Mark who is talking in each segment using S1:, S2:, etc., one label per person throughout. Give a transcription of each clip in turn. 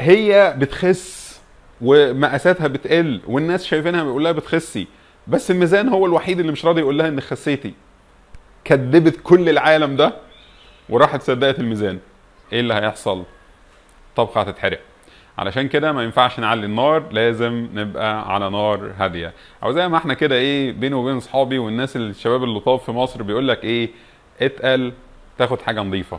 S1: هي بتخس ومقاساتها بتقل والناس شايفينها بيقول لها بتخسي بس الميزان هو الوحيد اللي مش راضي يقول لها انك خسيتي كذبت كل العالم ده وراحت صدقت الميزان ايه اللي هيحصل الطبخه هتتحرق علشان كده ما ينفعش نعلي النار لازم نبقى على نار هاديه او زي ما احنا كده ايه بيني وبين اصحابي والناس الشباب اللطاف في مصر بيقول لك ايه اتقل تاخد حاجه نظيفه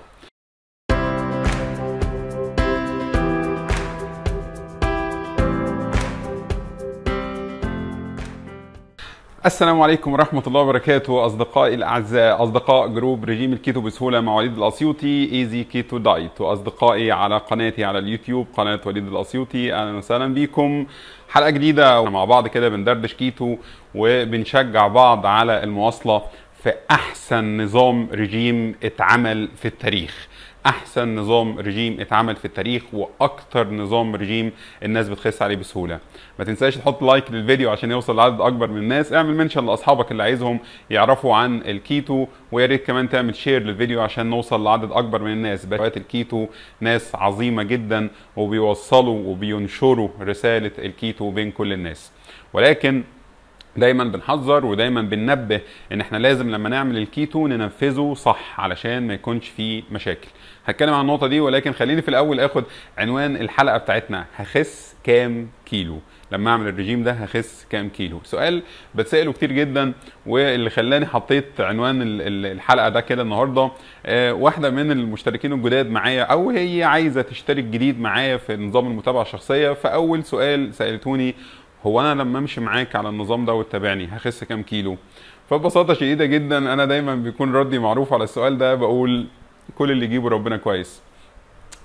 S1: السلام عليكم ورحمة الله وبركاته أصدقائي الأعزاء أصدقاء جروب رجيم الكيتو بسهولة مع وليد الأسيوطي إيزي كيتو دايت وأصدقائي على قناتي على اليوتيوب قناة وليد الأسيوطي أهلا وسهلا بيكم حلقة جديدة مع بعض كده بندردش كيتو وبنشجع بعض على المواصلة في أحسن نظام رجيم اتعمل في التاريخ احسن نظام رجيم اتعمل في التاريخ واكتر نظام رجيم الناس بتخس عليه بسهوله ما تنساش تحط لايك للفيديو عشان يوصل لعدد اكبر من الناس اعمل منشن لاصحابك اللي عايزهم يعرفوا عن الكيتو ويا ريت كمان تعمل شير للفيديو عشان نوصل لعدد اكبر من الناس بقيت الكيتو ناس عظيمه جدا وبيوصلوا وبينشروا رساله الكيتو بين كل الناس ولكن دايما بنحذر ودايما بننبه ان احنا لازم لما نعمل الكيتو ننفذه صح علشان ما يكونش فيه مشاكل هتكلم عن النقطه دي ولكن خليني في الاول اخد عنوان الحلقه بتاعتنا هخس كام كيلو لما اعمل الرجيم ده هخس كام كيلو سؤال بتساله كتير جدا واللي خلاني حطيت عنوان الحلقه ده كده النهارده آه، واحده من المشتركين الجداد معايا او هي عايزه تشترك جديد معايا في نظام المتابعه الشخصيه فاول سؤال سالتوني هو انا لما امشي معاك على النظام ده وتتابعني هخس كام كيلو فببساطه شديده جدا انا دايما بيكون ردي معروف على السؤال ده بقول كل اللي يجيبه ربنا كويس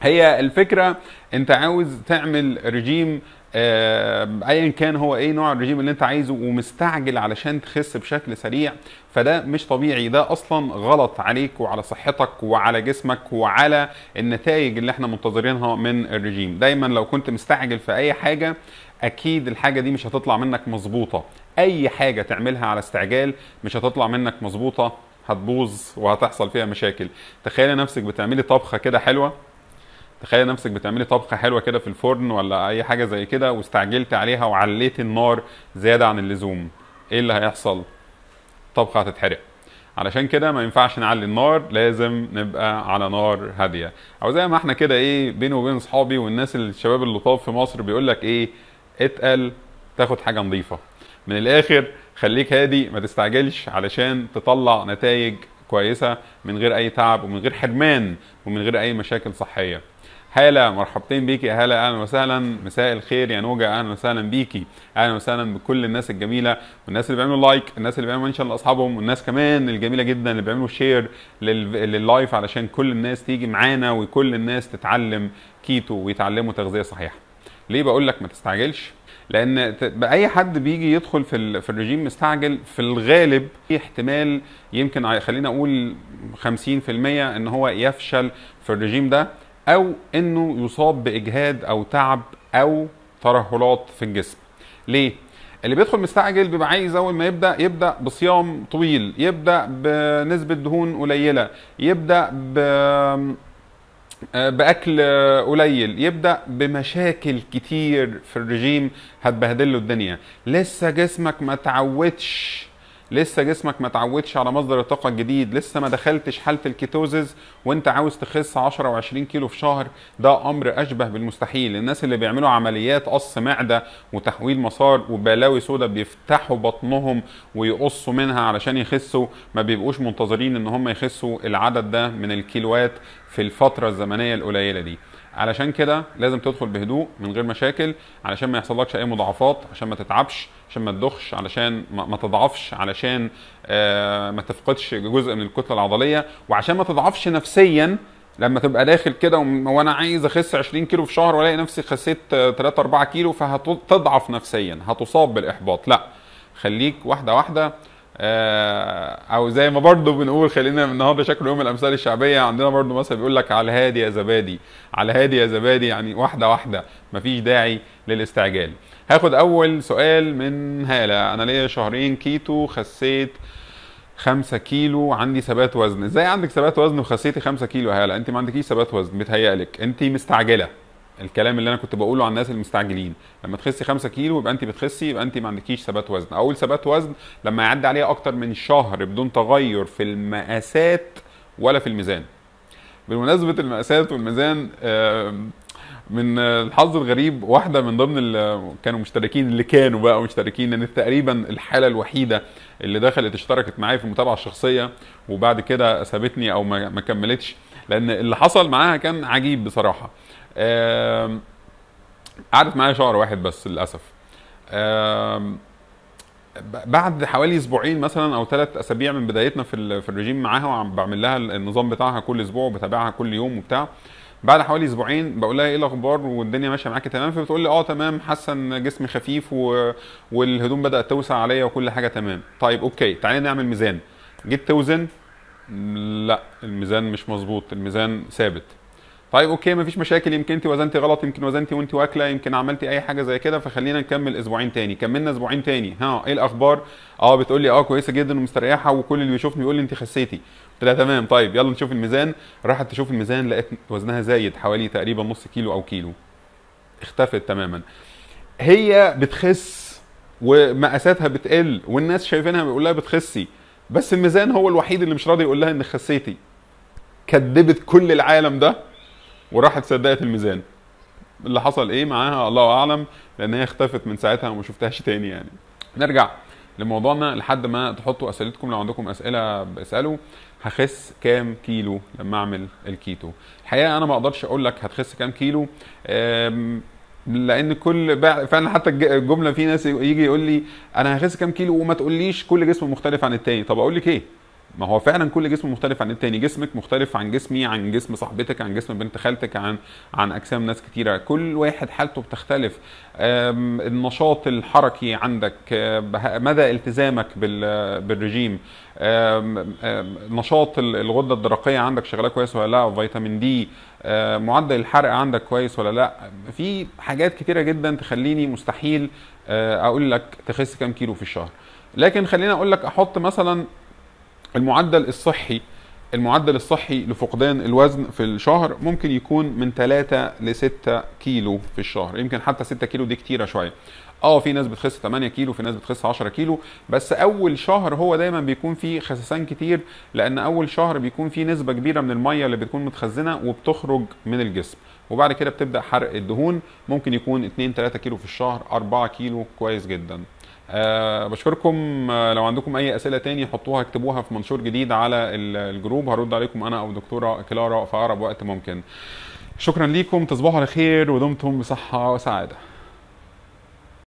S1: هي الفكره انت عاوز تعمل رجيم آه، ايا كان هو ايه نوع الرجيم اللي انت عايزه ومستعجل علشان تخس بشكل سريع فده مش طبيعي ده اصلا غلط عليك وعلى صحتك وعلى جسمك وعلى النتائج اللي احنا منتظرينها من الرجيم دايما لو كنت مستعجل في اي حاجه اكيد الحاجه دي مش هتطلع منك مظبوطه اي حاجه تعملها على استعجال مش هتطلع منك مظبوطه هتبوظ وهتحصل فيها مشاكل تخيلي نفسك بتعملي طبخه كده حلوه تخيل نفسك بتعملي طبخه حلوه كده في الفرن ولا اي حاجه زي كده واستعجلت عليها وعليت النار زياده عن اللزوم ايه اللي هيحصل الطبخه هتتحرق علشان كده ما ينفعش نعلي النار لازم نبقى على نار هاديه او زي ما احنا كده ايه بيني وبين اصحابي والناس الشباب اللطاف في مصر بيقول لك ايه اتقل تاخد حاجه نظيفه من الاخر خليك هادي ما تستعجلش علشان تطلع نتائج كويسه من غير اي تعب ومن غير حرمان ومن غير اي مشاكل صحيه هلا مرحبتين بيكي يا اهلا وسهلا مساء الخير يا نوجه اهلا وسهلا بيكي اهلا وسهلا بكل الناس الجميله والناس اللي بيعملوا لايك الناس اللي بيعملوا منشن لاصحابهم والناس كمان الجميله جدا اللي بيعملوا شير لللايف علشان كل الناس تيجي معانا وكل الناس تتعلم كيتو ويتعلموا تغذيه صحيحه ليه بقول لك ما تستعجلش لان اي حد بيجي يدخل في في الرجيم مستعجل في الغالب في احتمال يمكن خلينا اقول 50% ان هو يفشل في الرجيم ده او انه يصاب باجهاد او تعب او ترهلات في الجسم ليه اللي بيدخل مستعجل بيبقى عايز اول ما يبدا يبدا بصيام طويل يبدا بنسبه دهون قليله يبدا ب باكل قليل يبدا بمشاكل كتير في الرجيم له الدنيا لسه جسمك ما تعودش لسه جسمك ما تعودش على مصدر الطاقه الجديد لسه ما دخلتش حاله الكيتوزز وانت عاوز تخس 10 او 20 كيلو في شهر ده امر اشبه بالمستحيل الناس اللي بيعملوا عمليات قص معده وتحويل مسار وبلاوي سودا بيفتحوا بطنهم ويقصوا منها علشان يخسوا ما بيبقوش منتظرين ان هم يخسوا العدد ده من الكيلوات في الفتره الزمنيه القليله دي علشان كده لازم تدخل بهدوء من غير مشاكل علشان ما يحصلكش اي مضاعفات عشان ما تتعبش عشان ما تدخش علشان ما تضعفش علشان آه، ما تفقدش جزء من الكتله العضليه وعشان ما تضعفش نفسيا لما تبقى داخل كده وانا عايز اخس 20 كيلو في شهر والاقي نفسي خسيت 3 4 كيلو فهتضعف نفسيا هتصاب بالاحباط لا خليك واحده واحده آه، او زي ما برضو بنقول خلينا النهارده شكل يوم الامثال الشعبيه عندنا برضو مثلا بيقول لك على هادي يا زبادي على هادي يا زبادي يعني واحده واحده مفيش داعي للاستعجال هاخد اول سؤال من هاله انا ليا شهرين كيتو خسيت خمسة كيلو عندي ثبات وزن ازاي عندك ثبات وزن وخسيتي خمسة كيلو يا هاله انت ما عندكيش ثبات وزن متهيألك انت مستعجله الكلام اللي انا كنت بقوله عن الناس المستعجلين لما تخسي 5 كيلو يبقى انت بتخسي يبقى انت ما عندكيش ثبات وزن اول ثبات وزن لما يعدي عليها اكتر من شهر بدون تغير في المقاسات ولا في الميزان بمناسبه المقاسات والميزان آه، من الحظ الغريب واحده من ضمن اللي كانوا مشتركين اللي كانوا بقى مشتركين لان تقريبا الحاله الوحيده اللي دخلت اشتركت معايا في المتابعه الشخصيه وبعد كده سابتني او ما كملتش لان اللي حصل معاها كان عجيب بصراحه قعدت معايا شهر واحد بس للاسف بعد حوالي اسبوعين مثلا او ثلاث اسابيع من بدايتنا في في الرجيم معاها وعم بعمل لها النظام بتاعها كل اسبوع وبتابعها كل يوم وبتاع بعد حوالي اسبوعين بقول لها ايه الاخبار والدنيا ماشيه معاكي تمام فبتقول لي اه تمام حاسه ان جسمي خفيف و... والهدوم بدات توسع عليا وكل حاجه تمام طيب اوكي تعالي نعمل ميزان جيت توزن لا الميزان مش مظبوط الميزان ثابت طيب اوكي مفيش مشاكل يمكن انت وزنتي غلط يمكن وزنتي وانت واكله يمكن عملتي اي حاجه زي كده فخلينا نكمل اسبوعين تاني كملنا اسبوعين تاني ها ايه الاخبار اه بتقول لي اه كويسه جدا ومستريحه وكل اللي بيشوفني بيقول لي انت خسيتي قلت لها تمام طيب يلا نشوف الميزان راحت تشوف الميزان لقيت وزنها زايد حوالي تقريبا نص كيلو او كيلو اختفت تماما هي بتخس ومقاساتها بتقل والناس شايفينها بيقول لها بتخسي بس الميزان هو الوحيد اللي مش راضي يقول لها انك خسيتي كذبت كل العالم ده وراحت صدقت الميزان اللي حصل ايه معاها الله اعلم لان هي اختفت من ساعتها وما شفتهاش تاني يعني نرجع لموضوعنا لحد ما تحطوا اسئلتكم لو عندكم اسئله اسالوا هخس كام كيلو لما اعمل الكيتو الحقيقه انا ما اقدرش اقول لك هتخس كام كيلو لان كل فعلا حتى الجمله في ناس يجي يقول لي انا هخس كام كيلو وما تقوليش كل جسم مختلف عن التاني طب اقول لك ايه ما هو فعلا كل جسم مختلف عن التاني جسمك مختلف عن جسمي عن جسم صاحبتك عن جسم بنت خالتك عن عن اجسام ناس كتيره كل واحد حالته بتختلف النشاط الحركي عندك مدى التزامك بالرجيم نشاط الغده الدرقيه عندك شغاله كويس ولا لا فيتامين دي معدل الحرق عندك كويس ولا لا في حاجات كتيره جدا تخليني مستحيل آه، اقول لك تخس كام كيلو في الشهر لكن خليني اقول لك احط مثلا المعدل الصحي المعدل الصحي لفقدان الوزن في الشهر ممكن يكون من 3 ل 6 كيلو في الشهر يمكن حتى 6 كيلو دي كتيره شويه اه في ناس بتخس 8 كيلو في ناس بتخس 10 كيلو بس اول شهر هو دايما بيكون فيه خسسان كتير لان اول شهر بيكون فيه نسبه كبيره من الميه اللي بتكون متخزنه وبتخرج من الجسم وبعد كده بتبدا حرق الدهون ممكن يكون 2 3 كيلو في الشهر 4 كيلو كويس جدا أه بشكركم آه، لو عندكم اي اسئله تاني حطوها اكتبوها في منشور جديد على الجروب هرد عليكم انا او دكتوره كلارا في اقرب وقت ممكن شكرا ليكم تصبحوا على خير ودمتم بصحه وسعاده